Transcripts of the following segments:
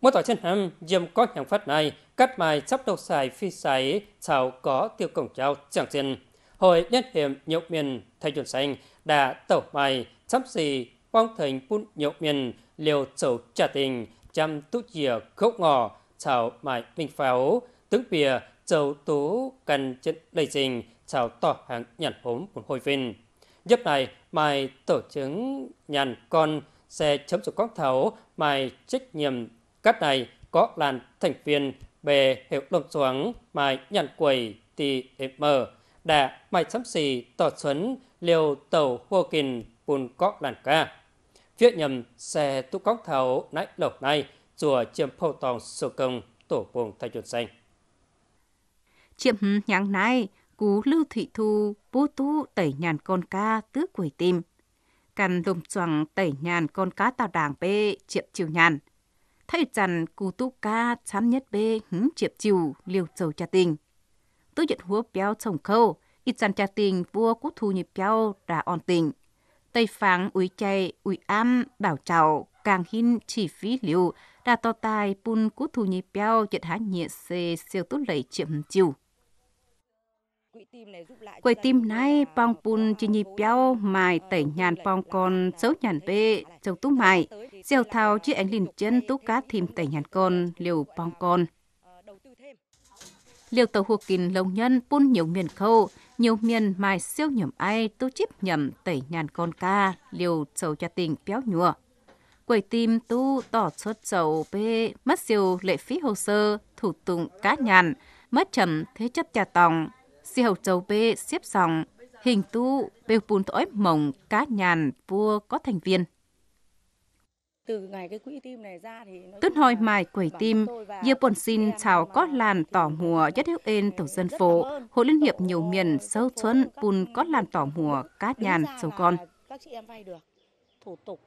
Mỗi tỏ chân hầm dùm có hàng phát này, cắt mài sắp đầu xài phi xài, sao có tiêu cổng trao chẳng xin. Hội liên hiệp nhậu miền thầy chuẩn xanh đã tổ mài sắp xì phong thành phun nhậu miền liều sầu trả tình chăm túc dìa khốc ngò sao mài minh pháo tướng bìa châu tú cần chân đầy trình sao tỏ hàng nhàn hốm của hồi vinh. giúp này mài tổ chứng nhàn con xe chấm sổ con thấu mài trách nhiệm Cách này có làn thành viên về hiệu đồng xuống mai nhàn quầy tì mờ đã mai sắm xì tỏ xuân liều tàu hô kìn bùn có làn ca. Phía nhầm xe tu cóc thảo nãy lộc này chùa chiêm phô tòng sổ công tổ vùng thay chuột xanh. Chiêm nhàng này, cú lưu thị thu, bố tu tẩy nhàn con ca tước quỷ tim. Cần lùm xoắn tẩy nhàn con cá tàu đảng bê chiêm chiều nhàn thấy chằn cù tu ca chám nhất bê hứng chiệp chiều liều dầu cha tình. Tôi nhận húa béo trồng khâu, ít chằn cha tình vua quốc thu nhịp béo đã on tình. Tây pháng úi chay, úi am, bảo trào, càng hin chỉ phí liều, đã to tài bùn quốc thu nhịp béo nhận há nhịa xê siêu tốt lấy chiệm chiều. Quay tim này pong pun chi nhịp béo mai tẩy nhàn pong con xấu nhàn bê châu tú mài gieo thao chiếc ánh lìn chân tú cá thìm tẩy nhàn con liều pong con liều tàu hùa kín lồng nhân pun nhiều miền khâu nhiều miền mai siêu nhầm ai tú chip nhầm tẩy nhàn con ca liều sầu cha tình béo nhùa quầy tim tu tỏ xuất dầu bê mất siêu lệ phí hồ sơ thủ tục cá nhàn mất chậm thế chấp trà tòng xì hậu châu bê xếp dòng, hình tu bêu bùn tỏi mỏng cá nhàn vua có thành viên. Từ ngày cái quỹ tim này ra thì... Tức hồi mài quẩy tim, dưa bồn xin chào có làn tỏ mùa rất hiệu ên tổ dân phố, hội liên hiệp nhiều miền sâu xuân bùn có làn tỏ mùa cá nhàn sầu con. Các chị em vay được thủ tục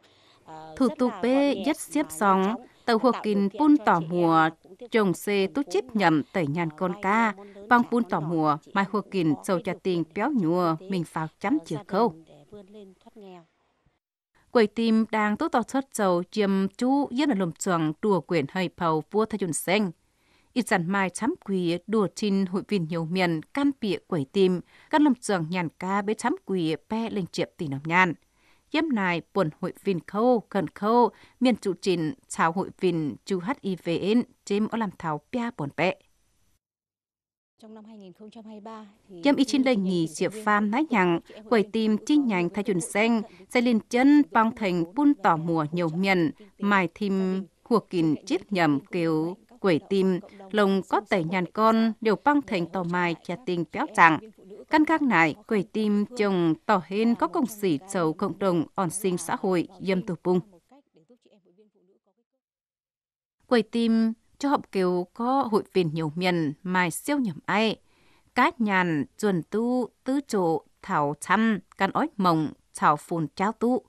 thủ tục B rất xếp sóng tàu hùa kín bún tỏ mùa chồng xê tốt chếp nhầm tẩy nhàn con ca bằng bún tỏ mùa mai hùa kín sầu trà tình béo nhùa mình phạt chấm chữ khâu quầy tim đang tốt tỏ xuất dầu chiêm chú yên ở lùm chuồng đùa quyển hơi phầu vua thay chuẩn xanh ít dàn mai chấm quỳ đùa trên hội viên nhiều miền can bịa quầy tim các lùm chuồng nhàn ca bế chấm quỳ pe lên triệp tỷ nằm nhàn yếm nài buồn hội viên khâu cần khâu miền chủ trình chào hội viên chu HIVN chém ở làm thảo pia buồn bẹ. Trong năm 2023, thì... Châm y chín đời nghỉ triệu pham nái nhằng, quầy tìm chi nhánh thay chuẩn xanh, xe lên chân bong thành bun tỏ mùa nhiều miền, mài thìm cuộc kín chiếc nhầm kiểu quẩy tim, lồng có tẩy nhàn con đều băng thành tò mai cha tình béo chẳng. Căn gác này, quầy tim chồng tỏ hên có công sĩ chầu cộng đồng ổn sinh xã hội dâm tục bung. Quầy tim cho họp kiều có hội viên nhiều miền mài siêu nhầm ai. Cát nhàn, chuẩn tu, tứ trụ thảo chăm, căn ói mộng, thảo phồn cháo tu.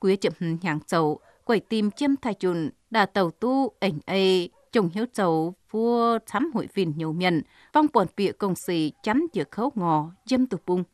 Quý chậm nhàng chầu, quầy tim chiêm thai chùn, đà tàu tu, ảnh ấy, chung hiếu châu vua thám hội viên nhiều miền vong bọn bịa công sĩ chắn chữa khấu ngò dâm tục bung